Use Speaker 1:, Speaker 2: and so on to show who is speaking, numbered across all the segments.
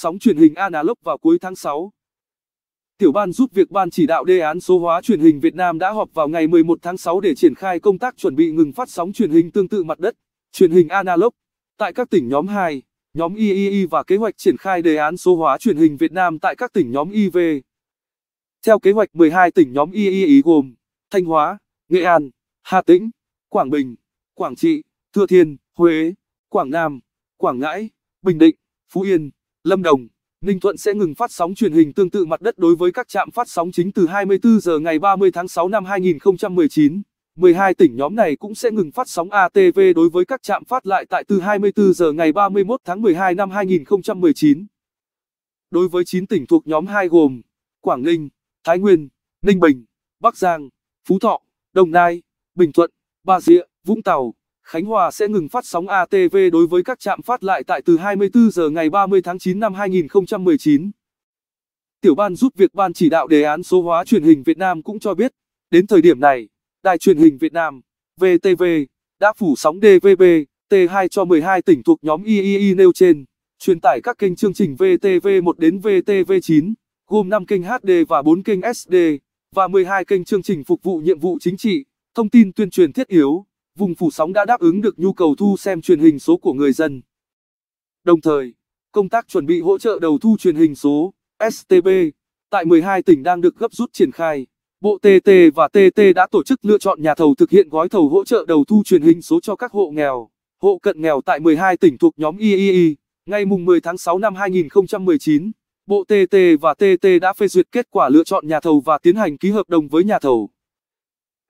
Speaker 1: sóng truyền hình analog vào cuối tháng 6. Tiểu ban giúp việc Ban chỉ đạo đề án số hóa truyền hình Việt Nam đã họp vào ngày 11 tháng 6 để triển khai công tác chuẩn bị ngừng phát sóng truyền hình tương tự mặt đất, truyền hình analog tại các tỉnh nhóm 2, nhóm III và kế hoạch triển khai đề án số hóa truyền hình Việt Nam tại các tỉnh nhóm IV. Theo kế hoạch 12 tỉnh nhóm III gồm Thanh Hóa, Nghệ An, Hà Tĩnh, Quảng Bình, Quảng Trị, Thừa Thiên, Huế, Quảng Nam, Quảng Ngãi, Bình Định, Phú Yên. Lâm Đồng, Ninh Thuận sẽ ngừng phát sóng truyền hình tương tự mặt đất đối với các trạm phát sóng chính từ 24 giờ ngày 30 tháng 6 năm 2019. 12 tỉnh nhóm này cũng sẽ ngừng phát sóng ATV đối với các trạm phát lại tại từ 24 giờ ngày 31 tháng 12 năm 2019. Đối với 9 tỉnh thuộc nhóm 2 gồm Quảng Ninh, Thái Nguyên, Ninh Bình, Bắc Giang, Phú Thọ, Đồng Nai, Bình Thuận, Bà Rịa, Vũng Tàu. Khánh Hòa sẽ ngừng phát sóng ATV đối với các trạm phát lại tại từ 24 giờ ngày 30 tháng 9 năm 2019. Tiểu ban giúp việc ban chỉ đạo đề án số hóa truyền hình Việt Nam cũng cho biết, đến thời điểm này, Đài truyền hình Việt Nam, VTV, đã phủ sóng DVB, T2 cho 12 tỉnh thuộc nhóm III nêu trên, truyền tải các kênh chương trình VTV1 đến VTV9, gồm 5 kênh HD và 4 kênh SD, và 12 kênh chương trình phục vụ nhiệm vụ chính trị, thông tin tuyên truyền thiết yếu vùng phủ sóng đã đáp ứng được nhu cầu thu xem truyền hình số của người dân. Đồng thời, công tác chuẩn bị hỗ trợ đầu thu truyền hình số STB tại 12 tỉnh đang được gấp rút triển khai. Bộ TT và TT đã tổ chức lựa chọn nhà thầu thực hiện gói thầu hỗ trợ đầu thu truyền hình số cho các hộ nghèo, hộ cận nghèo tại 12 tỉnh thuộc nhóm III. Ngày 10 tháng 6 năm 2019, Bộ TT và TT đã phê duyệt kết quả lựa chọn nhà thầu và tiến hành ký hợp đồng với nhà thầu.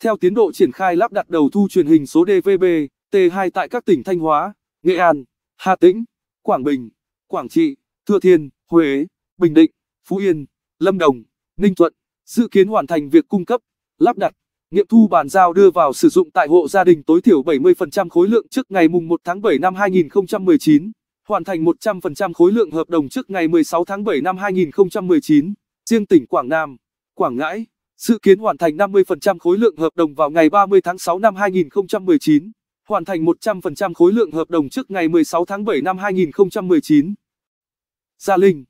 Speaker 1: Theo tiến độ triển khai lắp đặt đầu thu truyền hình số DVB, T2 tại các tỉnh Thanh Hóa, Nghệ An, Hà Tĩnh, Quảng Bình, Quảng Trị, Thừa Thiên, Huế, Bình Định, Phú Yên, Lâm Đồng, Ninh Thuận, dự kiến hoàn thành việc cung cấp, lắp đặt, nghiệm thu bàn giao đưa vào sử dụng tại hộ gia đình tối thiểu 70% khối lượng trước ngày 1 tháng 7 năm 2019, hoàn thành 100% khối lượng hợp đồng trước ngày 16 tháng 7 năm 2019, riêng tỉnh Quảng Nam, Quảng Ngãi, Dự kiến hoàn thành 50% khối lượng hợp đồng vào ngày 30 tháng 6 năm 2019, hoàn thành 100% khối lượng hợp đồng trước ngày 16 tháng 7 năm 2019. Gia Linh